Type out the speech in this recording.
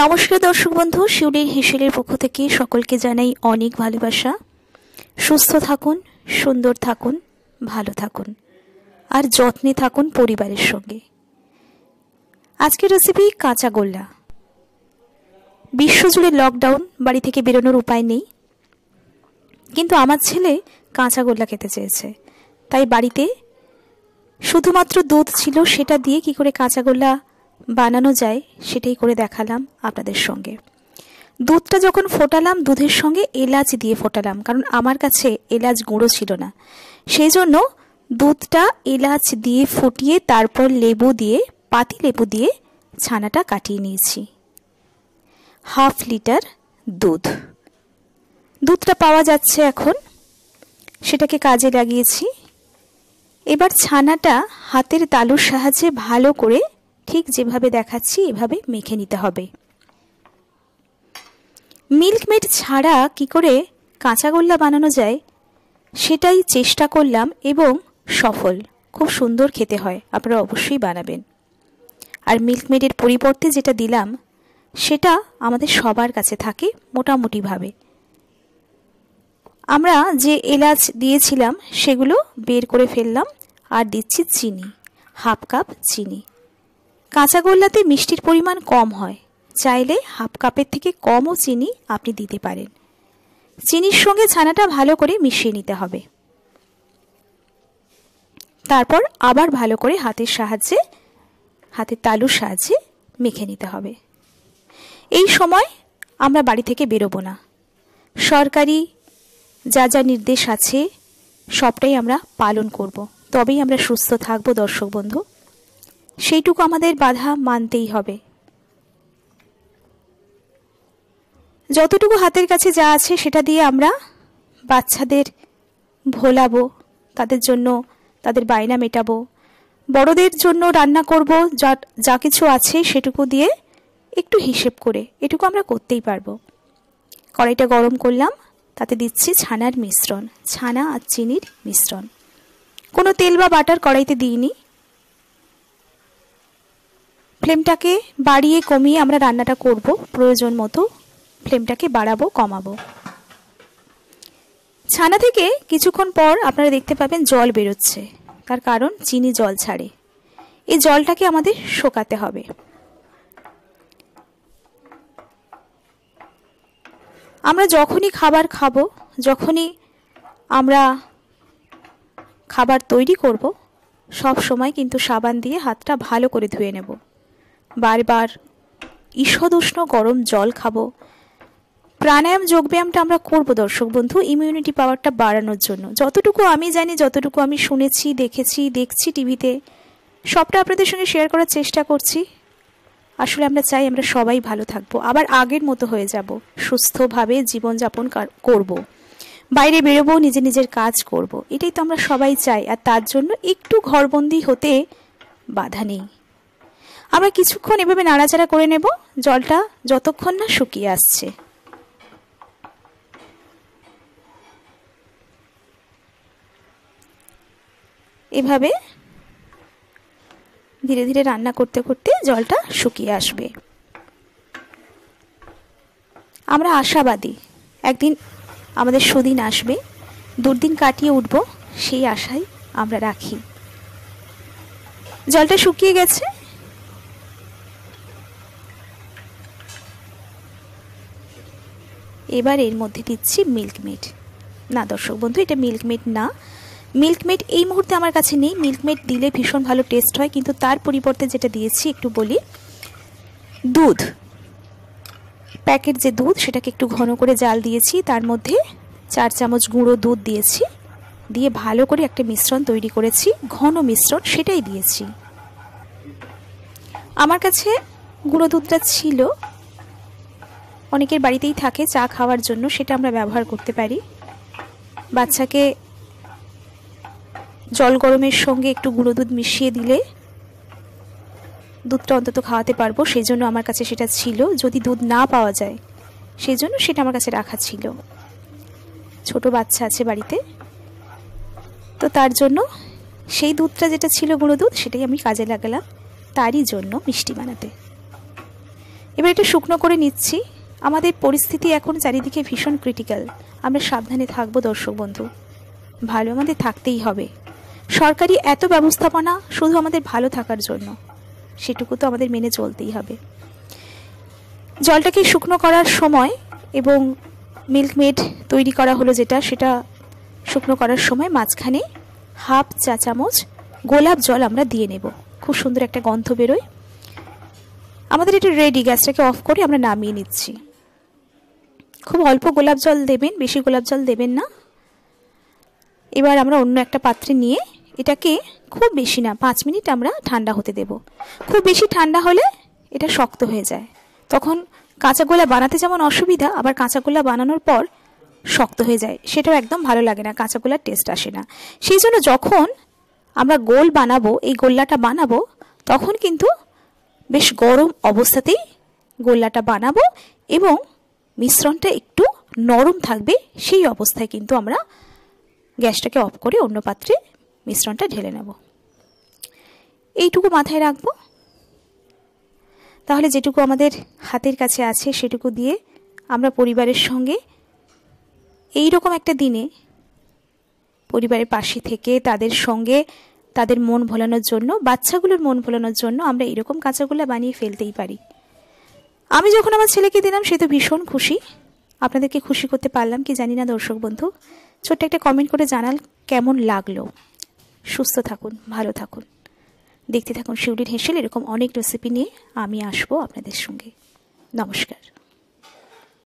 নমস্কার দর্শক বন্ধু শিউলির হিসেলের পক্ষ থেকে সকলকে জানাই অনেক ভালোবাসা সুস্থ থাকুন সুন্দর থাকুন ভালো থাকুন আর যত্নে থাকুন পরিবারের সঙ্গে আজকের রেসিপি কাঁচা গোল্লা বিশ্বজুড়ে লকডাউন বাড়ি থেকে বেরোনোর উপায় নেই কিন্তু আমার ছেলে কাঁচা গোল্লা খেতে চেয়েছে তাই বাড়িতে শুধুমাত্র দুধ ছিল সেটা দিয়ে কি করে কাঁচা গোল্লা বানানো যায় সেটাই করে দেখালাম আপনাদের সঙ্গে দুধটা যখন ফোটালাম দুধের সঙ্গে এলাচ দিয়ে ফোটালাম কারণ আমার কাছে এলাচ গুঁড়ো ছিল না সেই জন্য দুধটা এলাচ দিয়ে ফুটিয়ে তারপর লেবু দিয়ে পাতি লেবু দিয়ে ছানাটা কাটিয়ে নিয়েছি হাফ লিটার দুধ দুধটা পাওয়া যাচ্ছে এখন সেটাকে কাজে লাগিয়েছি এবার ছানাটা হাতের তালুর সাহায্যে ভালো করে ঠিক যেভাবে দেখাচ্ছি এভাবে মেখে নিতে হবে মিল্কমেড ছাড়া কি করে কাঁচাগোল্লা বানানো যায় সেটাই চেষ্টা করলাম এবং সফল খুব সুন্দর খেতে হয় আপনারা অবশ্যই বানাবেন আর মিল্কমেডের পরিবর্তে যেটা দিলাম সেটা আমাদের সবার কাছে থাকে মোটামুটিভাবে আমরা যে এলাচ দিয়েছিলাম সেগুলো বের করে ফেললাম আর দিচ্ছি চিনি হাফ কাপ চিনি কাঁচাগোল্লাতে মিষ্টির পরিমাণ কম হয় চাইলে হাফ কাপের থেকে কমও চিনি আপনি দিতে পারেন চিনির সঙ্গে ছানাটা ভালো করে মিশিয়ে নিতে হবে তারপর আবার ভালো করে হাতের সাহায্যে হাতের তালুর সাহায্যে মেখে নিতে হবে এই সময় আমরা বাড়ি থেকে বেরোবো না সরকারি যা যা নির্দেশ আছে সবটাই আমরা পালন করব তবেই আমরা সুস্থ থাকবো দর্শক বন্ধু সেইটুকু আমাদের বাধা মানতেই হবে যতটুকু হাতের কাছে যা আছে সেটা দিয়ে আমরা বাচ্চাদের ভোলাবো তাদের জন্য তাদের বায়না মেটাবো বড়দের জন্য রান্না করব যা যা কিছু আছে সেটুকু দিয়ে একটু হিসেব করে এটুকু আমরা করতেই পারবো কড়াইটা গরম করলাম তাতে দিচ্ছি ছানার মিশ্রণ ছানা আর চিনির মিশ্রণ কোনো তেল বা বাটার কড়াইতে দিইনি ফ্লেমটাকে বাড়িয়ে কমিয়ে আমরা রান্নাটা করব প্রয়োজন মতো ফ্লেমটাকে বাড়াবো কমাবো ছানা থেকে কিছুক্ষণ পর আপনারা দেখতে পাবেন জল বেরোচ্ছে তার কারণ চিনি জল ছাড়ে এই জলটাকে আমাদের শোকাতে হবে আমরা যখনই খাবার খাবো যখনই আমরা খাবার তৈরি করব সব সময় কিন্তু সাবান দিয়ে হাতটা ভালো করে ধুয়ে নেব বারবার ঈষদুষ্ণ গরম জল খাবো প্রাণায়াম যোগব্যায়ামটা আমরা করবো দর্শক বন্ধু ইমিউনিটি পাওয়ারটা বাড়ানোর জন্য যতটুকু আমি জানি যতটুকু আমি শুনেছি দেখেছি দেখছি টিভিতে সবটা আপনাদের সঙ্গে শেয়ার করার চেষ্টা করছি আসলে আমরা চাই আমরা সবাই ভালো থাকবো আবার আগের মতো হয়ে যাব সুস্থভাবে জীবনযাপন করব। বাইরে বেরোবো নিজে নিজের কাজ করব। এটাই তো আমরা সবাই চাই আর তার জন্য একটু ঘরবন্দি হতে বাধা নেই আমরা কিছুক্ষণ এভাবে নাড়াচাড়া করে নেব জলটা যতক্ষণ না শুকিয়ে আসছে এভাবে ধীরে ধীরে রান্না করতে করতে জলটা শুকিয়ে আসবে আমরা আশাবাদী একদিন আমাদের সুদিন আসবে দুর্দিন কাটিয়ে উঠব সেই আশাই আমরা রাখি জলটা শুকিয়ে গেছে এবার এর মধ্যে দিচ্ছি মিল্কমেড না দর্শক বন্ধু এটা মিল্কমেড না মিল্কমেড এই মুহূর্তে আমার কাছে নেই মিল্কমেড দিলে ভীষণ ভালো টেস্ট হয় কিন্তু তার পরিবর্তে যেটা দিয়েছি একটু বলি দুধ প্যাকেট যে দুধ সেটাকে একটু ঘন করে জাল দিয়েছি তার মধ্যে চার চামচ গুঁড়ো দুধ দিয়েছি দিয়ে ভালো করে একটা মিশ্রণ তৈরি করেছি ঘন মিশ্রণ সেটাই দিয়েছি আমার কাছে গুঁড়ো দুধটা ছিল অনেকের বাড়িতেই থাকে চা খাওয়ার জন্য সেটা আমরা ব্যবহার করতে পারি বাচ্চাকে জল গরমের সঙ্গে একটু গুঁড়ো দুধ মিশিয়ে দিলে দুধটা অন্তত খাওয়াতে পারবো সেই জন্য আমার কাছে সেটা ছিল যদি দুধ না পাওয়া যায় সেই জন্য সেটা আমার কাছে রাখা ছিল ছোট বাচ্চা আছে বাড়িতে তো তার জন্য সেই দুধটা যেটা ছিল গুঁড়ো দুধ সেটাই আমি কাজে লাগালাম তারই জন্য মিষ্টি বানাতে এবার এটা শুকনো করে নিচ্ছি আমাদের পরিস্থিতি এখন চারিদিকে ভীষণ ক্রিটিক্যাল আমরা সাবধানে থাকবো দর্শক বন্ধু ভালো আমাদের থাকতেই হবে সরকারি এত ব্যবস্থাপনা শুধু আমাদের ভালো থাকার জন্য সেটুকু তো আমাদের মেনে চলতেই হবে জলটাকে শুকনো করার সময় এবং মিল্কমেড তৈরি করা হলো যেটা সেটা শুকনো করার সময় মাঝখানে হাফ চা চামচ গোলাপ জল আমরা দিয়ে নেব খুব সুন্দর একটা গন্ধ বেরোয় আমাদের এটা রেডি গ্যাসটাকে অফ করে আমরা নামিয়ে নিচ্ছি খুব অল্প গোলাপ জল দেবেন বেশি গোলাপ জল দেবেন না এবার আমরা অন্য একটা পাত্রে নিয়ে এটাকে খুব বেশি না পাঁচ মিনিট আমরা ঠান্ডা হতে দেব খুব বেশি ঠান্ডা হলে এটা শক্ত হয়ে যায় তখন কাঁচা গোলা বানাতে যেমন অসুবিধা আবার কাঁচা গোলা বানানোর পর শক্ত হয়ে যায় সেটাও একদম ভালো লাগে না কাঁচা গোলার টেস্ট আসে না সেই জন্য যখন আমরা গোল বানাবো এই গোল্লাটা বানাবো তখন কিন্তু বেশ গরম অবস্থাতেই গোল্লাটা বানাবো এবং মিশ্রণটা একটু নরম থাকবে সেই অবস্থায় কিন্তু আমরা গ্যাসটাকে অফ করে অন্য পাত্রে মিশ্রণটা ঢেলে নেব এইটুকু মাথায় রাখবো তাহলে যেটুকু আমাদের হাতের কাছে আছে সেটুকু দিয়ে আমরা পরিবারের সঙ্গে এই রকম একটা দিনে পরিবারের পাশে থেকে তাদের সঙ্গে তাদের মন ভোলানোর জন্য বাচ্চাগুলোর মন ভোলানোর জন্য আমরা এরকম কাঁচাগোলা বানিয়ে ফেলতেই পারি আমি যখন আমার ছেলেকে দিলাম সে তো ভীষণ খুশি আপনাদেরকে খুশি করতে পারলাম কি জানি না দর্শক বন্ধু ছোট্ট একটা কমেন্ট করে জানাল কেমন লাগলো সুস্থ থাকুন ভালো থাকুন দেখতে থাকুন শিউরির হেসেল এরকম অনেক রেসিপি নিয়ে আমি আসবো আপনাদের সঙ্গে নমস্কার